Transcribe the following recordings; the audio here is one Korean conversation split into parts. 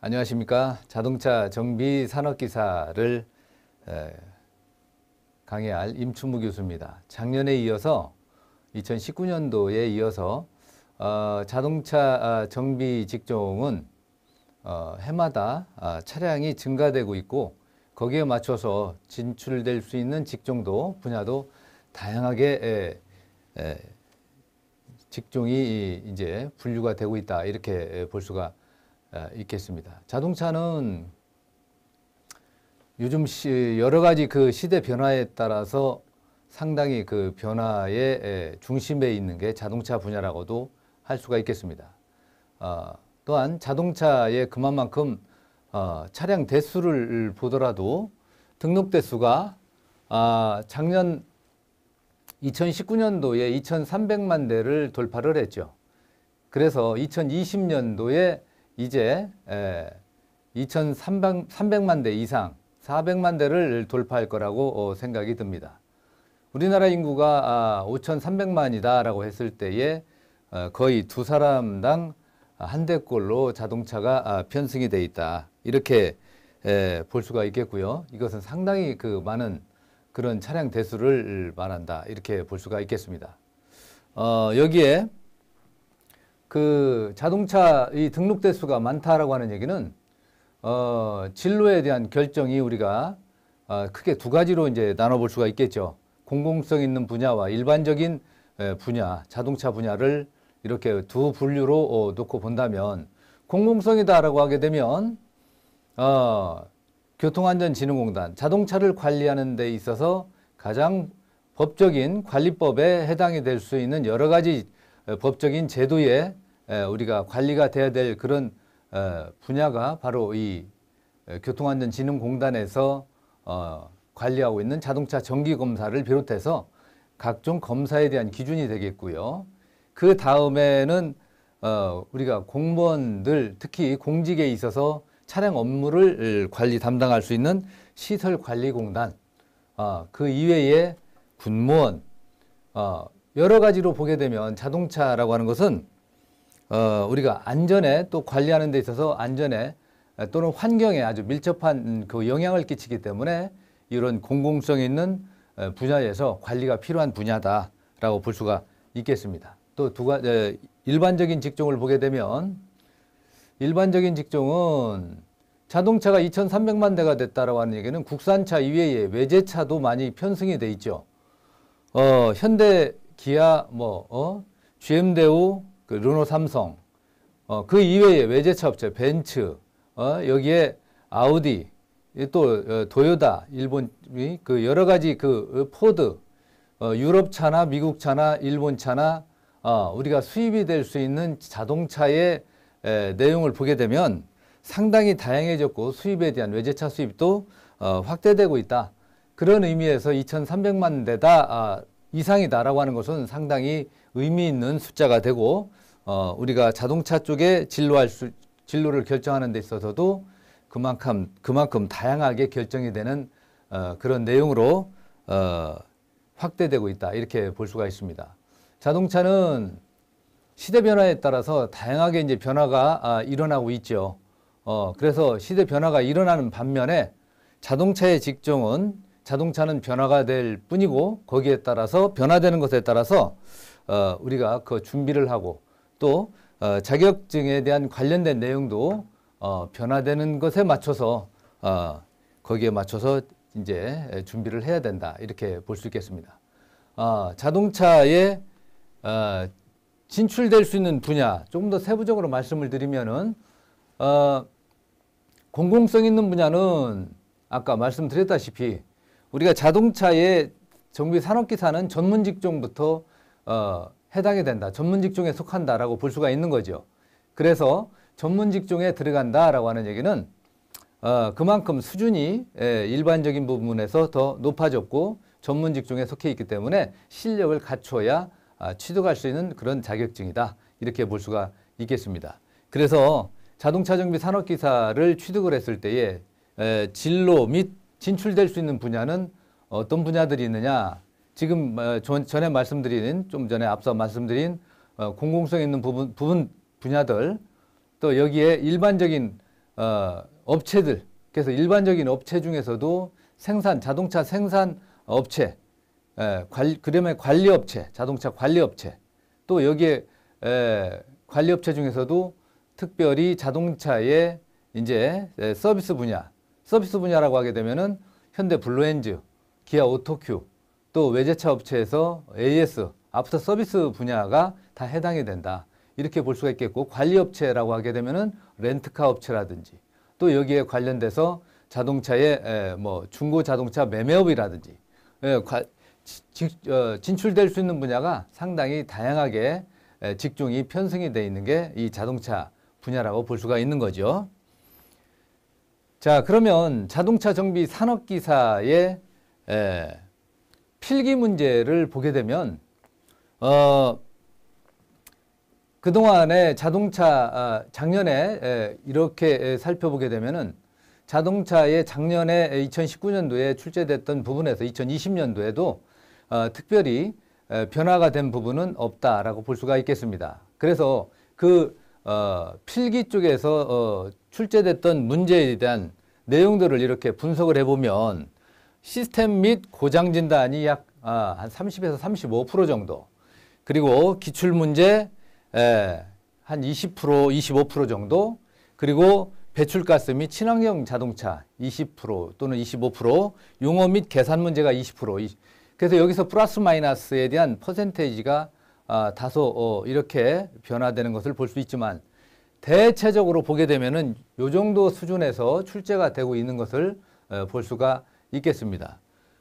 안녕하십니까. 자동차 정비 산업기사를 강의할 임춘무 교수입니다. 작년에 이어서 2019년도에 이어서 어, 자동차 아, 정비 직종은 어, 해마다 아, 차량이 증가되고 있고 거기에 맞춰서 진출될 수 있는 직종도 분야도 다양하게 직종이 이제 분류가 되고 있다 이렇게 볼 수가 어, 있겠습니다. 자동차는 요즘 여러 가지 그 시대 변화에 따라서 상당히 그 변화의 중심에 있는 게 자동차 분야라고도 할 수가 있겠습니다. 어, 또한 자동차의 그만큼 어, 차량 대수를 보더라도 등록 대수가 아, 작년 2019년도에 2,300만 대를 돌파를 했죠. 그래서 2020년도에 이제 2,300만 대 이상 400만 대를 돌파할 거라고 어, 생각이 듭니다. 우리나라 인구가 5,300만이다라고 아, 했을 때에 어, 거의 두 사람당 한 대꼴로 자동차가 아, 편승이 돼 있다. 이렇게 볼 수가 있겠고요. 이것은 상당히 그 많은 그런 차량 대수를 말한다. 이렇게 볼 수가 있겠습니다. 어, 여기에 그 자동차 이 등록 대수가 많다라고 하는 얘기는 어, 진로에 대한 결정이 우리가 어, 크게 두 가지로 이제 나눠볼 수가 있겠죠. 공공성 있는 분야와 일반적인 분야, 자동차 분야를 이렇게 두 분류로 어, 놓고 본다면 공공성이다라고 하게 되면 어, 교통안전진흥공단 자동차를 관리하는 데 있어서 가장 법적인 관리법에 해당이 될 수 있는 여러 가지 법적인 제도에 우리가 관리가 돼야 될 그런 분야가 바로 이 교통안전진흥공단에서 어, 관리하고 있는 자동차 정기검사를 비롯해서 각종 검사에 대한 기준이 되겠고요. 그 다음에는 어, 우리가 공무원들 특히 공직에 있어서 차량 업무를 관리 담당할 수 있는 시설관리공단 어, 그 이외에 군무원 여러 가지로 보게 되면 자동차라고 하는 것은 어, 우리가 안전에 또 관리하는 데 있어서 안전에 어, 또는 환경에 아주 밀접한 그 영향을 끼치기 때문에 이런 공공성 있는 어, 분야에서 관리가 필요한 분야다라고 볼 수가 있겠습니다. 또 두 가지 어, 일반적인 직종을 보게 되면 일반적인 직종은 자동차가 2,300만 대가 됐다라고 하는 얘기는 국산차 이외에 외제차도 많이 편승이 돼 있죠. 어, 현대 기아, 뭐, 어? GM대우, 그 르노 삼성, 어, 그 이외에 외제차 업체, 벤츠, 어, 여기에 아우디, 또 어, 도요다, 일본이 그 여러 가지 그 어, 포드, 어, 유럽 차나 미국 차나 일본 차나 어, 우리가 수입이 될 수 있는 자동차의 에, 내용을 보게 되면 상당히 다양해졌고 수입에 대한 외제차 수입도 어, 확대되고 있다. 그런 의미에서 2,300만 대다 아, 이상이다라고 하는 것은 상당히 의미 있는 숫자가 되고 어, 우리가 자동차 쪽에 진로할 수, 진로를 결정하는 데 있어서도 그만큼 그만큼 다양하게 결정이 되는 어, 그런 내용으로 어, 확대되고 있다 이렇게 볼 수가 있습니다. 자동차는 시대 변화에 따라서 다양하게 이제 변화가 아, 일어나고 있죠. 어, 그래서 시대 변화가 일어나는 반면에 자동차의 직종은 자동차는 변화가 될 뿐이고 거기에 따라서 변화되는 것에 따라서 어, 우리가 그 준비를 하고 또 어, 자격증에 대한 관련된 내용도 어, 변화되는 것에 맞춰서 어, 거기에 맞춰서 이제 준비를 해야 된다 이렇게 볼 수 있겠습니다. 어, 자동차에 어, 진출될 수 있는 분야 조금 더 세부적으로 말씀을 드리면은 어, 공공성 있는 분야는 아까 말씀드렸다시피 우리가 자동차의 정비 산업기사는 전문 직종부터 어, 해당이 된다. 전문 직종에 속한다라고 볼 수가 있는 거죠. 그래서 전문 직종에 들어간다라고 하는 얘기는 어, 그만큼 수준이 예, 일반적인 부분에서 더 높아졌고 전문 직종에 속해 있기 때문에 실력을 갖춰야 아, 취득할 수 있는 그런 자격증이다. 이렇게 볼 수가 있겠습니다. 그래서 자동차 정비 산업기사를 취득을 했을 때에 에, 진로 및 진출될 수 있는 분야는 어떤 분야들이 있느냐. 지금 어, 전에 말씀드린, 좀 전에 앞서 말씀드린 어, 공공성 있는 부분, 부분 분야들, 또 여기에 일반적인 어, 업체들, 그래서 일반적인 업체 중에서도 생산, 자동차 생산 업체, 그러면 관리업체, 자동차 관리업체, 또 여기에 관리업체 중에서도 특별히 자동차의 이제 서비스 분야, 서비스 분야라고 하게 되면은 현대 블루엔즈, 기아 오토큐, 또 외제차 업체에서 AS, 아프터 서비스 분야가 다 해당이 된다. 이렇게 볼 수가 있겠고 관리 업체라고 하게 되면은 렌트카 업체라든지 또 여기에 관련돼서 자동차의 뭐 중고 자동차 매매업이라든지 어, 진출될 수 있는 분야가 상당히 다양하게 직종이 편승이 돼 있는 게 이 자동차 분야라고 볼 수가 있는 거죠. 자, 그러면 자동차 정비 산업기사의 에, 필기 문제를 보게 되면, 어, 그동안에 자동차, 아, 작년에 에, 이렇게 에, 살펴보게 되면은 자동차의 작년에 2019년도에 출제됐던 부분에서 2020년도에도 어, 특별히 에, 변화가 된 부분은 없다라고 볼 수가 있겠습니다. 그래서 그 어, 필기 쪽에서 어, 출제됐던 문제에 대한 내용들을 이렇게 분석을 해보면 시스템 및 고장 진단이 약한 아, 30에서 35% 정도 그리고 기출문제 에, 한20% 25% 정도 그리고 배출가스 및 친환경 자동차 20% 또는 25% 용어 및 계산 문제가 20% 그래서 여기서 플러스 마이너스에 대한 퍼센테이지가 아, 다소 어, 이렇게 변화되는 것을 볼 수 있지만 대체적으로 보게 되면은 요 정도 수준에서 출제가 되고 있는 것을 볼 수가 있겠습니다.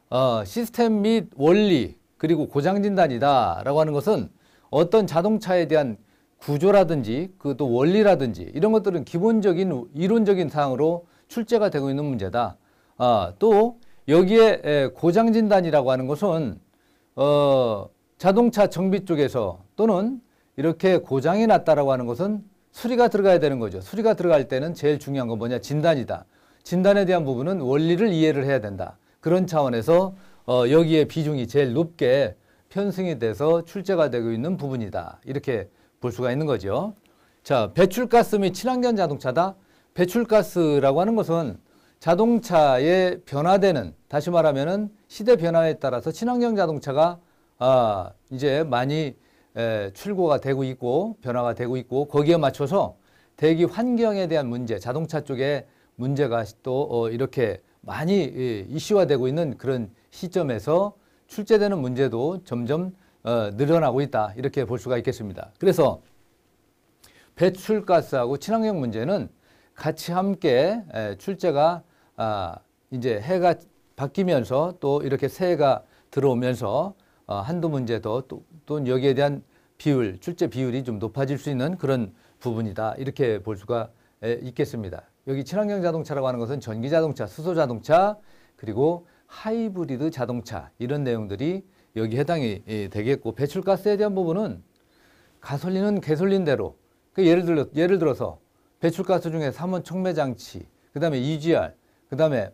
어, 시스템 및 원리 그리고 고장 진단이다 라고 하는 것은 어떤 자동차에 대한 구조라든지 그 또 원리라든지 이런 것들은 기본적인 이론적인 사항으로 출제가 되고 있는 문제다. 아, 또 여기에 고장 진단이라고 하는 것은 어, 자동차 정비 쪽에서 또는 이렇게 고장이 났다라고 하는 것은 수리가 들어가야 되는 거죠. 수리가 들어갈 때는 제일 중요한 건 뭐냐? 진단이다. 진단에 대한 부분은 원리를 이해를 해야 된다. 그런 차원에서 어, 여기에 비중이 제일 높게 편승이 돼서 출제가 되고 있는 부분이다. 이렇게 볼 수가 있는 거죠. 자, 배출가스 및 친환경 자동차다. 배출가스라고 하는 것은 자동차의 변화되는 다시 말하면 시대 변화에 따라서 친환경 자동차가 아, 이제 많이 출고가 되고 있고 변화가 되고 있고 거기에 맞춰서 대기 환경에 대한 문제, 자동차 쪽에 문제가 또 어, 이렇게 많이 이슈화되고 있는 그런 시점에서 출제되는 문제도 점점 어, 늘어나고 있다 이렇게 볼 수가 있겠습니다. 그래서 배출가스하고 친환경 문제는 같이 함께 출제가 아, 이제 해가 바뀌면서 또 이렇게 새해가 들어오면서 어, 한두 문제 더또 또는 여기에 대한 비율, 출제 비율이 좀 높아질 수 있는 그런 부분이다. 이렇게 볼 수가 있겠습니다. 여기 친환경 자동차라고 하는 것은 전기 자동차, 수소 자동차, 그리고 하이브리드 자동차 이런 내용들이 여기 해당이 되겠고 배출가스에 대한 부분은 가솔린은 개솔린대로 그 예를 들어 예를 들어서 배출가스 중에 삼원 촉매 장치, 그다음에 EGR, 그다음에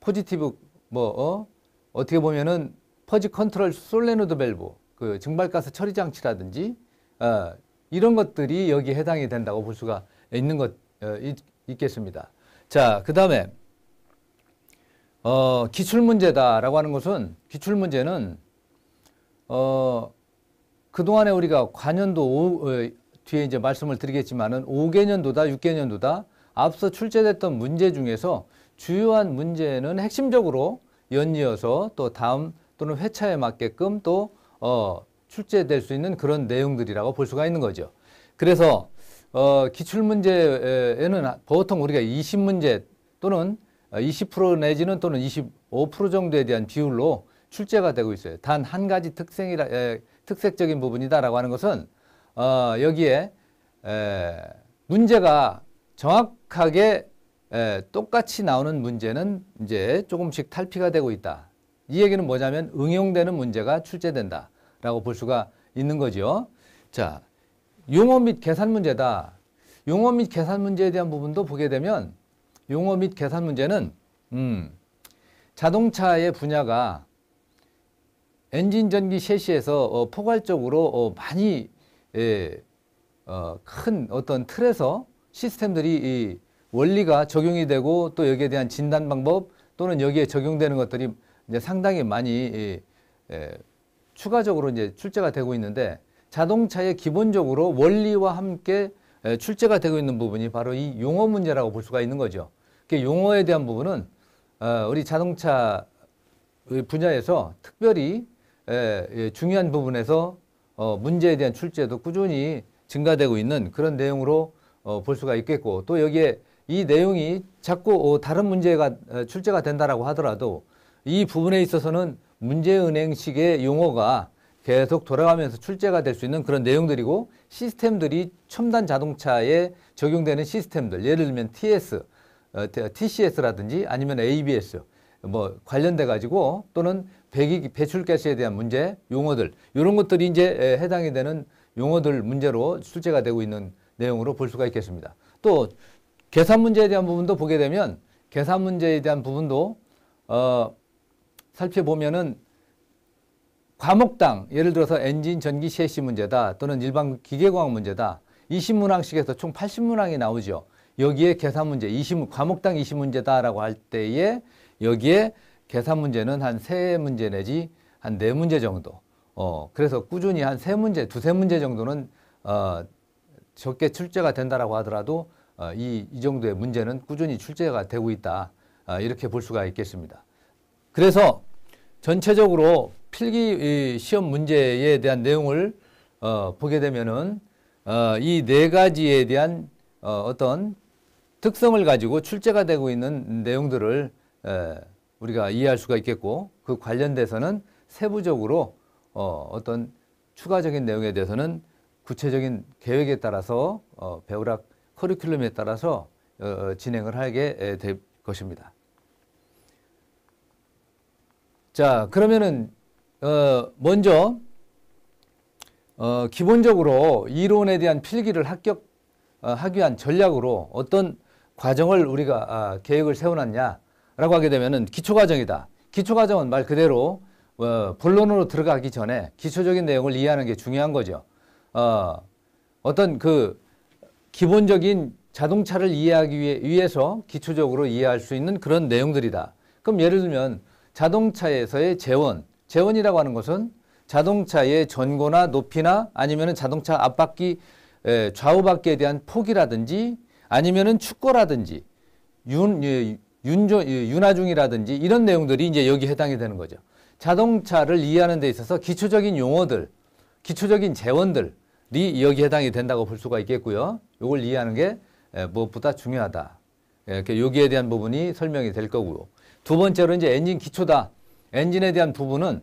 포지티브 뭐 어? 어떻게 보면은 퍼지 컨트롤 솔레노드 밸브 그 증발가스 처리 장치라든지 어, 이런 것들이 여기 해당이 된다고 볼 수가 있는 것 어, 있, 있겠습니다. 자, 그 다음에 어, 기출문제다라고 하는 것은 기출문제는 어, 그동안에 우리가 관연도 5, 어, 뒤에 이제 말씀을 드리겠지만은 5개년도다 6개년도다 앞서 출제됐던 문제 중에서 주요한 문제는 핵심적으로 연이어서 또 다음 또는 회차에 맞게끔 또 어, 출제될 수 있는 그런 내용들이라고 볼 수가 있는 거죠. 그래서 어, 기출문제에는 보통 우리가 20문제 또는 20% 내지는 또는 25% 정도에 대한 비율로 출제가 되고 있어요. 단 한 가지 특색이라, 에, 특색적인 부분이다라고 하는 것은 어, 여기에 에, 문제가 정확하게 에, 똑같이 나오는 문제는 이제 조금씩 탈피가 되고 있다. 이 얘기는 뭐냐면 응용되는 문제가 출제된다. 라고 볼 수가 있는 거죠. 자, 용어 및 계산 문제다. 용어 및 계산 문제에 대한 부분도 보게 되면 용어 및 계산 문제는 음, 자동차의 분야가 엔진 전기 셰시에서 어, 포괄적으로 어, 많이 예, 어, 큰 어떤 틀에서 시스템들이 이 원리가 적용이 되고 또 여기에 대한 진단 방법 또는 여기에 적용되는 것들이 이제 상당히 많이 예, 예, 추가적으로 이제 출제가 되고 있는데 자동차의 기본적으로 원리와 함께 출제가 되고 있는 부분이 바로 이 용어 문제라고 볼 수가 있는 거죠. 그 용어에 대한 부분은 어, 우리 자동차 분야에서 특별히 예, 중요한 부분에서 어, 문제에 대한 출제도 꾸준히 증가되고 있는 그런 내용으로 어, 볼 수가 있겠고 또 여기에 이 내용이 자꾸 다른 문제가 출제가 된다고 하더라도 이 부분에 있어서는 문제은행식의 용어가 계속 돌아가면서 출제가 될 수 있는 그런 내용들이고 시스템들이 첨단 자동차에 적용되는 시스템들 예를 들면 TS, 어, TCS라든지 아니면 ABS 뭐 관련돼 가지고 또는 배기 배출가스에 대한 문제 용어들 이런 것들이 이제 해당이 되는 용어들 문제로 출제가 되고 있는 내용으로 볼 수가 있겠습니다. 또 계산 문제에 대한 부분도 보게 되면 계산 문제에 대한 부분도 어 살펴보면은 과목당 예를 들어서 엔진 전기 c 시 문제다 또는 일반 기계공학 문제다 20문항씩에서 총 80문항이 나오죠. 여기에 계산 문제 20 과목당 20문제다라고 할 때에 여기에 계산 문제는 한 세 문제 내지 한 네 문제 정도. 어, 그래서 꾸준히 한 세 문제, 두 세 문제 정도는 어, 적게 출제가 된다라고 하더라도 어, 이, 이 정도의 문제는 꾸준히 출제가 되고 있다. 어, 이렇게 볼 수가 있겠습니다. 그래서 전체적으로 필기 시험 문제에 대한 내용을 어, 보게 되면은 어, 이 네 가지에 대한 어, 어떤 특성을 가지고 출제가 되고 있는 내용들을 에, 우리가 이해할 수가 있겠고 그 관련돼서는 세부적으로 어, 어떤 추가적인 내용에 대해서는 구체적인 계획에 따라서 어, 배우락 커리큘럼에 따라서 어, 진행을 하게 될 것입니다. 자, 그러면은 어 먼저 어 기본적으로 이론에 대한 필기를 합격 어 하기 위한 전략으로 어떤 과정을 우리가 아, 계획을 세워놨냐라고 하게 되면은 기초 과정이다. 기초 과정은 말 그대로 어, 본론으로 들어가기 전에 기초적인 내용을 이해하는 게 중요한 거죠. 어, 어떤 그 기본적인 자동차를 이해하기 위해, 위해서 기초적으로 이해할 수 있는 그런 내용들이다. 그럼 예를 들면 자동차에서의 재원, 재원이라고 하는 것은 자동차의 전고나 높이나 아니면은 자동차 앞바퀴 좌우바퀴에 대한 폭이라든지 아니면은 축거라든지 윤, 예, 윤조, 예, 윤하중이라든지 이런 내용들이 이제 여기 해당이 되는 거죠. 자동차를 이해하는 데 있어서 기초적인 용어들, 기초적인 재원들이 여기 해당이 된다고 볼 수가 있겠고요. 이걸 이해하는 게 무엇보다 중요하다. 이렇게 여기에 대한 부분이 설명이 될 거고요. 두 번째로 이제 엔진 기초다. 엔진에 대한 부분은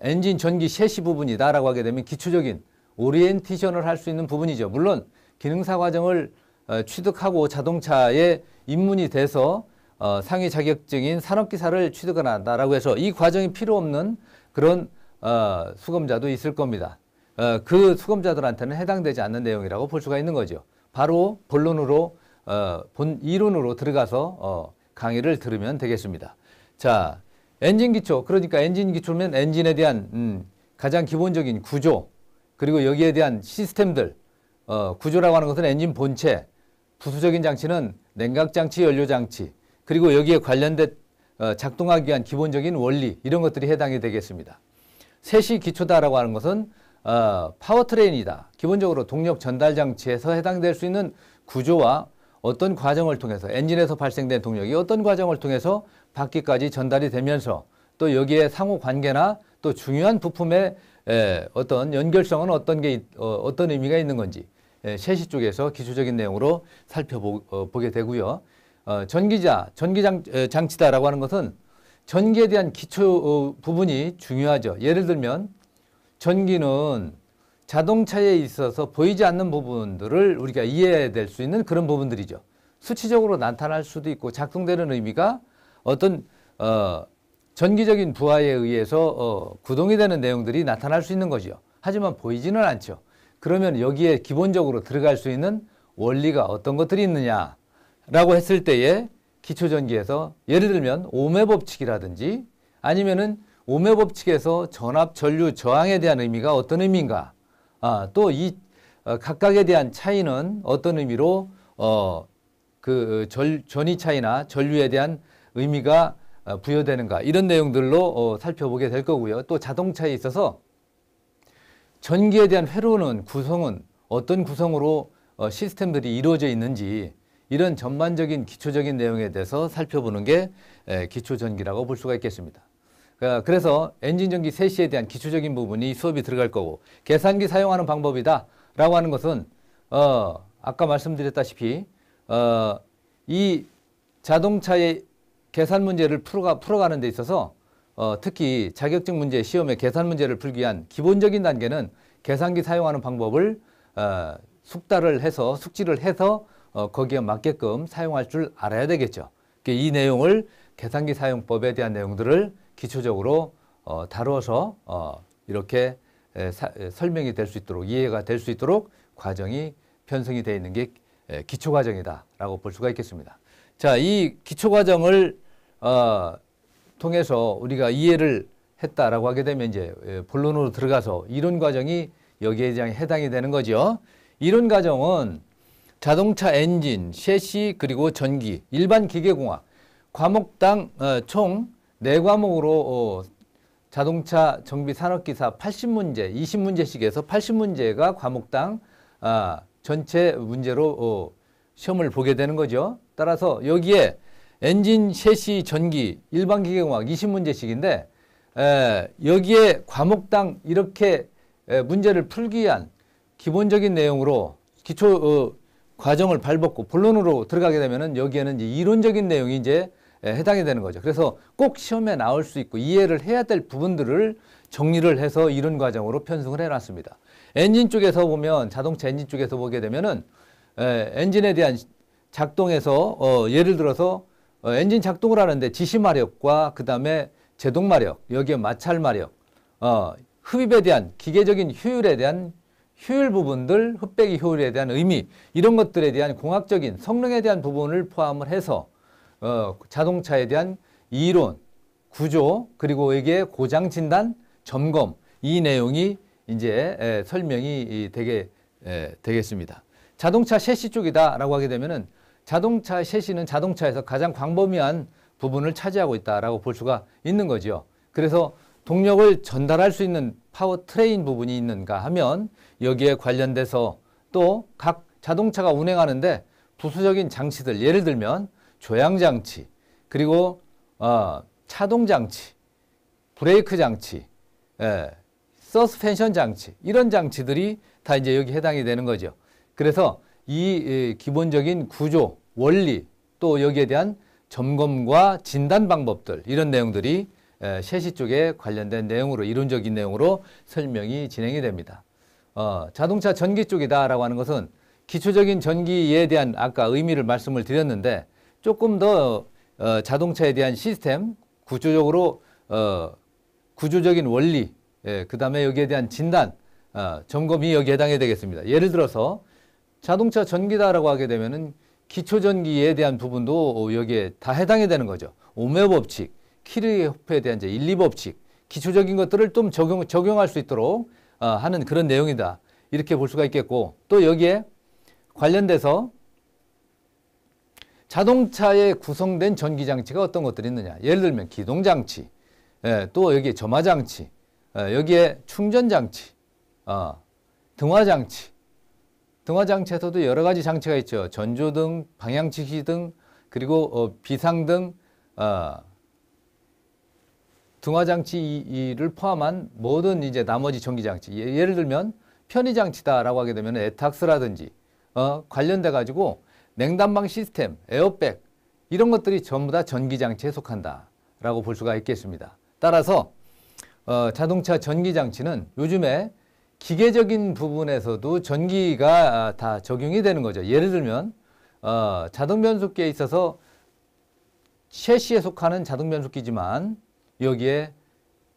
엔진 전기 셰시 부분이다라고 하게 되면 기초적인 오리엔티션을할 수 있는 부분이죠. 물론 기능사 과정을 어, 취득하고 자동차에 입문이 돼서 어, 상위 자격증인 산업기사를 취득한다라고 을 해서 이 과정이 필요 없는 그런 어, 수검자도 있을 겁니다. 어, 그 수검자들한테는 해당되지 않는 내용이라고 볼 수가 있는 거죠. 바로 본론으로 어, 본 이론으로 들어가서 어, 강의를 들으면 되겠습니다. 자, 엔진 기초. 그러니까 엔진 기초면 엔진에 대한 음, 가장 기본적인 구조 그리고 여기에 대한 시스템들 어, 구조라고 하는 것은 엔진 본체 부수적인 장치는 냉각장치, 연료장치 그리고 여기에 관련된 어, 작동하기 위한 기본적인 원리 이런 것들이 해당이 되겠습니다. 셋이 기초다라고 하는 것은 어, 파워트레인이다. 기본적으로 동력 전달 장치에서 해당될 수 있는 구조와 어떤 과정을 통해서 엔진에서 발생된 동력이 어떤 과정을 통해서 바퀴까지 전달이 되면서 또 여기에 상호 관계나 또 중요한 부품의 에, 어떤 연결성은 어떤 게 어, 떤 의미가 있는 건지 에, 시 쪽에서 기초적인 내용으로 살펴보게 어, 되고요. 어, 전기자, 전기장 장치다라고 하는 것은 전기에 대한 기초 어, 부분이 중요하죠. 예를 들면 전기는 자동차에 있어서 보이지 않는 부분들을 우리가 이해해야 될 수 있는 그런 부분들이죠. 수치적으로 나타날 수도 있고 작동되는 의미가 어떤 어, 전기적인 부하에 의해서 어, 구동이 되는 내용들이 나타날 수 있는 거죠. 하지만 보이지는 않죠. 그러면 여기에 기본적으로 들어갈 수 있는 원리가 어떤 것들이 있느냐라고 했을 때에 기초전기에서 예를 들면 오메 법칙이라든지 아니면은 오메 법칙에서 전압 전류 저항에 대한 의미가 어떤 의미인가 아, 또이 어, 각각에 대한 차이는 어떤 의미로 어, 그 절, 전이 차이나 전류에 대한 의미가 어, 부여되는가 이런 내용들로 어, 살펴보게 될 거고요. 또 자동차에 있어서 전기에 대한 회로는 구성은 어떤 구성으로 어, 시스템들이 이루어져 있는지 이런 전반적인 기초적인 내용에 대해서 살펴보는 게 기초전기라고 볼 수가 있겠습니다. 어, 그래서 엔진 전기 3시에 대한 기초적인 부분이 수업이 들어갈 거고 계산기 사용하는 방법이다 라고 하는 것은 어, 아까 말씀드렸다시피 어, 이 자동차의 계산 문제를 풀어가, 풀어가는 데 있어서 어, 특히 자격증 문제 시험의 계산 문제를 풀기 위한 기본적인 단계는 계산기 사용하는 방법을 어, 숙달을 해서 숙지를 해서 어, 거기에 맞게끔 사용할 줄 알아야 되겠죠. 그러니까 이 내용을 계산기 사용법에 대한 내용들을 기초적으로 어, 다루어서 어, 이렇게 에, 사, 에, 설명이 될 수 있도록 이해가 될 수 있도록 과정이 편성이 되어 있는 게 에, 기초 과정이다라고 볼 수가 있겠습니다. 자, 이 기초 과정을 어, 통해서 우리가 이해를 했다라고 하게 되면 이제 에, 본론으로 들어가서 이론 과정이 여기에 해당이 되는 거죠. 이론 과정은 자동차 엔진, 셰시 그리고 전기, 일반 기계공학 과목당 어, 총네 과목으로 어, 자동차 정비 산업기사 80문제, 20문제씩에서 80문제가 과목당 아, 전체 문제로 어, 시험을 보게 되는 거죠. 따라서 여기에 엔진, 셰시, 전기, 일반 기계공학 20문제씩인데 에, 여기에 과목당 이렇게 에, 문제를 풀기 위한 기본적인 내용으로 기초 어, 과정을 밟았고 본론으로 들어가게 되면은 여기에는 이제 이론적인 내용이 이제 예, 해당이 되는 거죠. 그래서 꼭 시험에 나올 수 있고 이해를 해야 될 부분들을 정리를 해서 이런 과정으로 편승을 해놨습니다. 엔진 쪽에서 보면 자동차 엔진 쪽에서 보게 되면은 예, 엔진에 대한 작동에서 어, 예를 들어서 어, 엔진 작동을 하는데 지시 마력과 그 다음에 제동 마력 여기에 마찰 마력 어, 흡입에 대한 기계적인 효율에 대한 효율 부분들 흡배기 효율에 대한 의미 이런 것들에 대한 공학적인 성능에 대한 부분을 포함을 해서 어, 자동차에 대한 이론, 구조, 그리고 이게 고장 진단, 점검 이 내용이 이제 에, 설명이 되게 에, 되겠습니다. 자동차 셰시 쪽이다라고 하게 되면은 자동차 셰시는 자동차에서 가장 광범위한 부분을 차지하고 있다라고 볼 수가 있는 거죠. 그래서 동력을 전달할 수 있는 파워 트레인 부분이 있는가 하면 여기에 관련돼서 또 각 자동차가 운행하는데 부수적인 장치들 예를 들면 조향장치, 그리고 어, 차동장치, 브레이크 장치, 예, 서스펜션 장치 이런 장치들이 다 이제 여기 해당이 되는 거죠. 그래서 이 기본적인 구조, 원리 또 여기에 대한 점검과 진단 방법들 이런 내용들이 예, 셰시 쪽에 관련된 내용으로 이론적인 내용으로 설명이 진행이 됩니다. 어, 자동차 전기 쪽이다라고 하는 것은 기초적인 전기에 대한 아까 의미를 말씀을 드렸는데 조금 더 어, 자동차에 대한 시스템 구조적으로 어, 구조적인 원리 예, 그 다음에 여기에 대한 진단 어, 점검이 여기에 해당이 되겠습니다. 예를 들어서 자동차 전기다라고 하게 되면은 기초전기에 대한 부분도 여기에 다 해당이 되는 거죠. 오메 법칙, 키리호프에 대한 이제 1, 2법칙, 기초적인 것들을 좀 적용, 적용할 수 있도록 어, 하는 그런 내용이다. 이렇게 볼 수가 있겠고 또 여기에 관련돼서 자동차에 구성된 전기 장치가 어떤 것들이 있느냐. 예를 들면 기동 장치, 예, 또 여기 에 점화 장치, 예, 여기에 충전 장치, 어, 아, 등화 장치. 등화 장치에서도 여러 가지 장치가 있죠. 전조등, 방향지시 등, 그리고 어, 비상등, 어, 아, 등화 장치를 포함한 모든 이제 나머지 전기 장치. 예, 예를 들면 편의 장치다라고 하게 되면 에탁스라든지 어, 관련돼 가지고 냉단방 시스템, 에어백 이런 것들이 전부 다 전기장치에 속한다라고 볼 수가 있겠습니다. 따라서 어, 자동차 전기장치는 요즘에 기계적인 부분에서도 전기가 아, 다 적용이 되는 거죠. 예를 들면 어, 자동 변속기에 있어서 셰시에 속하는 자동 변속기지만 여기에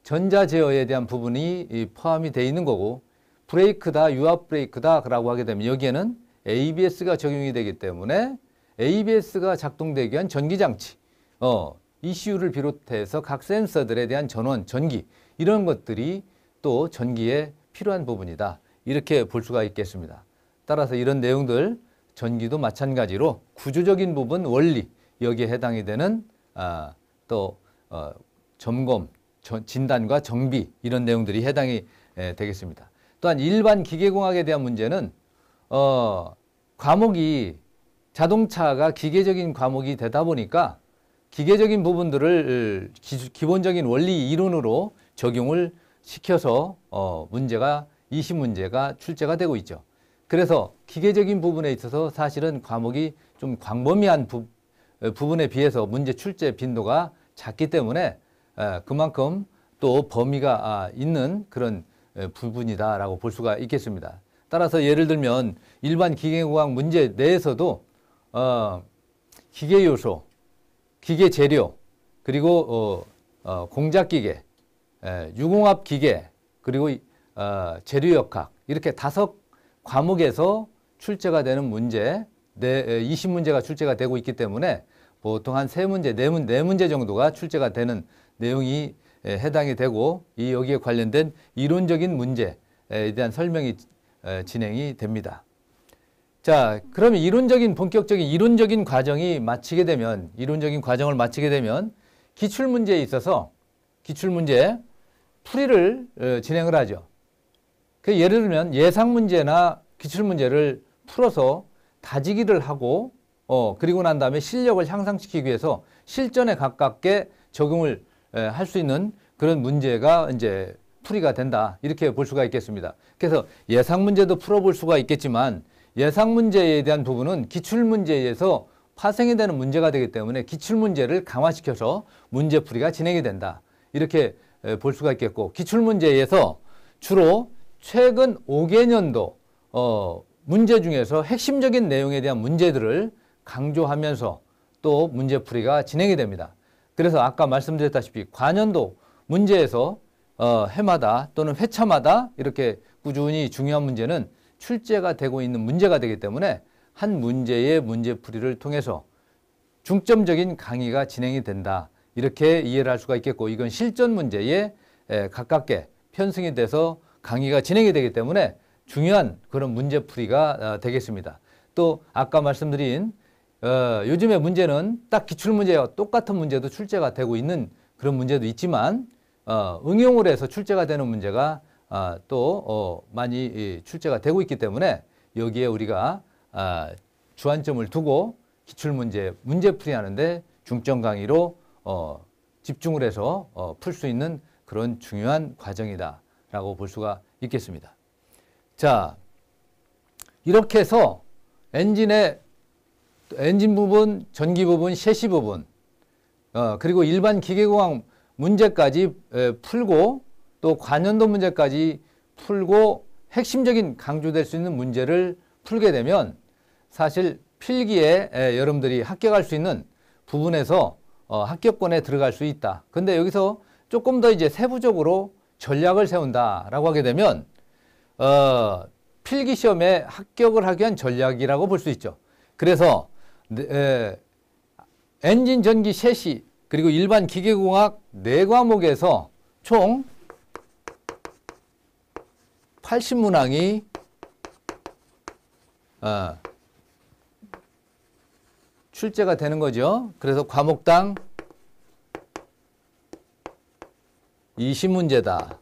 전자 제어에 대한 부분이 포함이 되어 있는 거고 브레이크다, 유압 브레이크다라고 하게 되면 여기에는 ABS가 적용이 되기 때문에 ABS가 작동되기 위한 전기장치, 어, ECU를 비롯해서 각 센서들에 대한 전원, 전기 이런 것들이 또 전기에 필요한 부분이다. 이렇게 볼 수가 있겠습니다. 따라서 이런 내용들 전기도 마찬가지로 구조적인 부분 원리 여기에 해당이 되는 아, 또 어, 점검, 전, 진단과 정비 이런 내용들이 해당이 에, 되겠습니다. 또한 일반 기계공학에 대한 문제는 어, 과목이 자동차가 기계적인 과목이 되다 보니까 기계적인 부분들을 기, 기 본적인 원리 이론으로 적용을 시켜서 어, 문제가 20문제가 출제가 되고 있죠. 그래서 기계적인 부분에 있어서 사실은 과목이 좀 광범위한 부, 어, 부 분에 비해서 문제 출제 빈도가 작기 때문에 에, 어, 그만큼 또 범위가 아, 있는 그런 에, 어, 부분이다라고 볼 수가 있겠습니다. 따라서 예를 들면 일반 기계공학 문제 내에서도 어, 기계 요소, 기계 재료, 그리고 어, 어, 공작 기계, 에, 예, 유공합 기계, 그리고 어, 재료 역학 이렇게 다섯 과목에서 출제가 되는 문제, 네, 20문제가 출제가 되고 있기 때문에 보통 한 세문제 네, 문, 네 문제 정도가 출제가 되는 내용이 해당이 되고 이 여기에 관련된 이론적인 문제에 대한 설명이 진행이 됩니다. 자, 그럼 이론적인 본격적인 이론적인 과정이 마치게 되면 이론적인 과정을 마치게 되면 기출 문제에 있어서 기출 문제 풀이를 어, 진행을 하죠. 그 예를 들면 예상 문제나 기출 문제를 풀어서 다지기를 하고 어, 그리고 난 다음에 실력을 향상시키기 위해서 실전에 가깝게 적용을 할 수 있는 그런 문제가 이제 풀이가 된다. 이렇게 볼 수가 있겠습니다. 그래서 예상 문제도 풀어볼 수가 있겠지만 예상 문제에 대한 부분은 기출 문제에서 파생이 되는 문제가 되기 때문에 기출 문제를 강화시켜서 문제 풀이가 진행이 된다. 이렇게 볼 수가 있겠고 기출 문제에서 주로 최근 5개년도 어 문제 중에서 핵심적인 내용에 대한 문제들을 강조하면서 또 문제풀이가 진행이 됩니다. 그래서 아까 말씀드렸다시피 관연도 문제에서 어, 해마다 또는 회차마다 이렇게 꾸준히 중요한 문제는 출제가 되고 있는 문제가 되기 때문에 한 문제의 문제풀이를 통해서 중점적인 강의가 진행이 된다. 이렇게 이해를 할 수가 있겠고 이건 실전 문제에 가깝게 편승이 돼서 강의가 진행이 되기 때문에 중요한 그런 문제풀이가 어, 되겠습니다. 또 아까 말씀드린 어, 요즘의 문제는 딱 기출문제와 똑같은 문제도 출제가 되고 있는 그런 문제도 있지만 어, 응용을 해서 출제가 되는 문제가 아, 또 어, 많이 출제가 되고 있기 때문에 여기에 우리가 아, 주안점을 두고 기출문제 문제풀이 하는데 중점 강의로 어, 집중을 해서 풀 수 있는 그런 중요한 과정이다라고 볼 수가 있겠습니다. 자, 이렇게 해서 엔진의 엔진 부분, 전기 부분, 셰시 부분, 어, 그리고 일반 기계공학 문제까지 풀고 또 관련도 문제까지 풀고 핵심적인 강조될 수 있는 문제를 풀게 되면 사실 필기에 여러분들이 합격할 수 있는 부분에서 어, 합격권에 들어갈 수 있다. 근데 여기서 조금 더 이제 세부적으로 전략을 세운다라고 하게 되면 어, 필기 시험에 합격을 하기 위한 전략이라고 볼 수 있죠. 그래서 네, 에, 엔진 전기 셋이 그리고 일반 기계공학 네과목에서총 80문항이 어, 출제가 되는 거죠. 그래서 과목당 20문제다.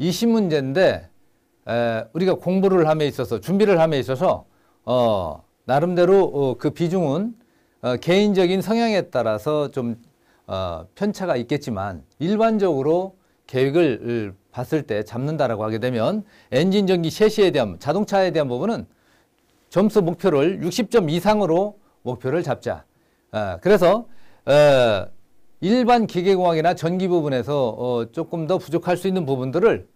20문제인데 에, 우리가 공부를 함에 있어서 준비를 함에 있어서 어, 나름대로 어, 그 비중은 어, 개인적인 성향에 따라서 좀 어, 편차가 있겠지만 일반적으로 계획을 봤을 때 잡는다라고 하게 되면 엔진 전기 셰시에 대한 자동차에 대한 부분은 점수 목표를 60점 이상으로 목표를 잡자. 그래서 일반 기계공학이나 전기 부분에서 조금 더 부족할 수 있는 부분들을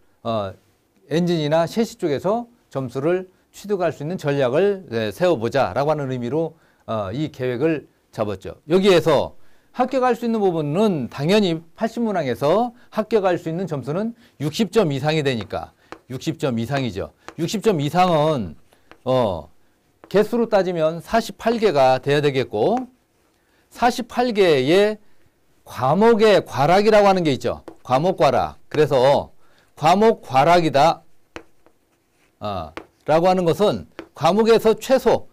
엔진이나 셰시 쪽에서 점수를 취득할 수 있는 전략을 네, 세워보자라고 하는 의미로 어, 이 계획을 잡았죠. 여기에서 합격할 수 있는 부분은 당연히 80문항에서 합격할 수 있는 점수는 60점 이상이 되니까 60점 이상이죠. 60점 이상은 어, 개수로 따지면 48개가 돼야 되겠고 48개의 과목의 과락이라고 하는 게 있죠. 과목 과락. 그래서 과목 과락이다. 어, 라고 하는 것은 과목에서 최소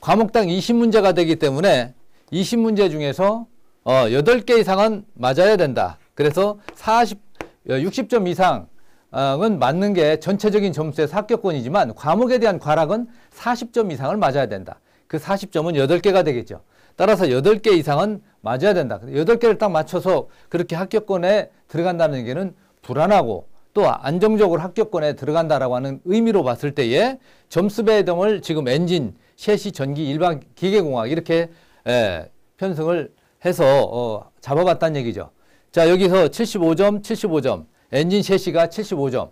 과목당 20문제가 되기 때문에 20문제 중에서 어, 8개 이상은 맞아야 된다. 그래서 40, 60점 어, 이상은 맞는 게 전체적인 점수의 합격권이지만 과목에 대한 과락은 40점 이상을 맞아야 된다. 그 40점은 8개가 되겠죠. 따라서 8개 이상은 맞아야 된다. 8개를 딱 맞춰서 그렇게 합격권에 들어간다는 게는 불안하고 또 안정적으로 합격권에 들어간다라고 하는 의미로 봤을 때에 점수 배점을 지금 엔진, 셰시, 전기, 일반 기계공학 이렇게 예, 편성을 해서 어, 잡아봤다는 얘기죠. 자 여기서 75점, 75점, 엔진 셰시가 75점,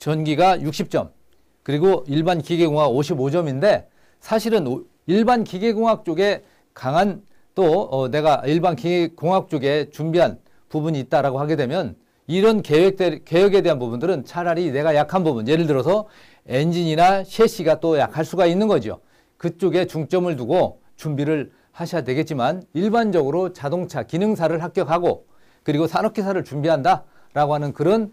전기가 60점, 그리고 일반 기계공학 55점인데 사실은 오, 일반 기계공학 쪽에 강한 또 어, 내가 일반 기계공학 쪽에 준비한 부분이 있다라고 하게 되면 이런 계획, 개혁에 대한 부분들은 차라리 내가 약한 부분, 예를 들어서 엔진이나 셰시가 또 약할 수가 있는 거죠. 그쪽에 중점을 두고 준비를 하셔야 되겠지만 일반적으로 자동차 기능사를 합격하고 그리고 산업기사를 준비한다라고 하는 그런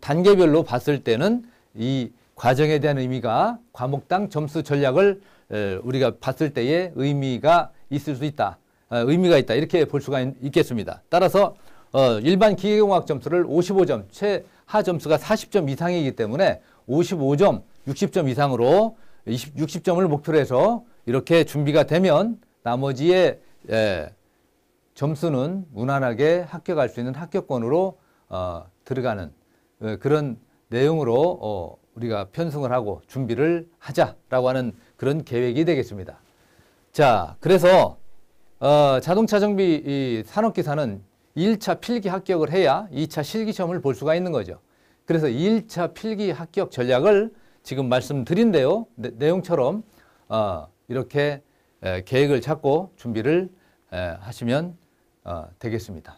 단계별로 봤을 때는 이 과정에 대한 의미가 과목당 점수 전략을 우리가 봤을 때의 의미가 있을 수 있다. 어, 의미가 있다. 이렇게 볼 수가 있겠습니다. 따라서 어, 일반 기계공학 점수를 55점, 최하 점수가 40점 이상이기 때문에 55점, 60점 이상으로 20, 60점을 목표로 해서 이렇게 준비가 되면 나머지의 예, 점수는 무난하게 합격할 수 있는 합격권으로 어, 들어가는 예, 그런 내용으로 어, 우리가 편승을 하고 준비를 하자라고 하는 그런 계획이 되겠습니다. 자, 그래서 어, 자동차 정비 산업기사는 1차 필기 합격을 해야 2차 실기 시험을 볼 수가 있는 거죠. 그래서 1차 필기 합격 전략을 지금 말씀드린데요. 네, 내, 용처럼 어, 이렇게 에, 계획을 찾고 준비를 에, 하시면 어, 되겠습니다.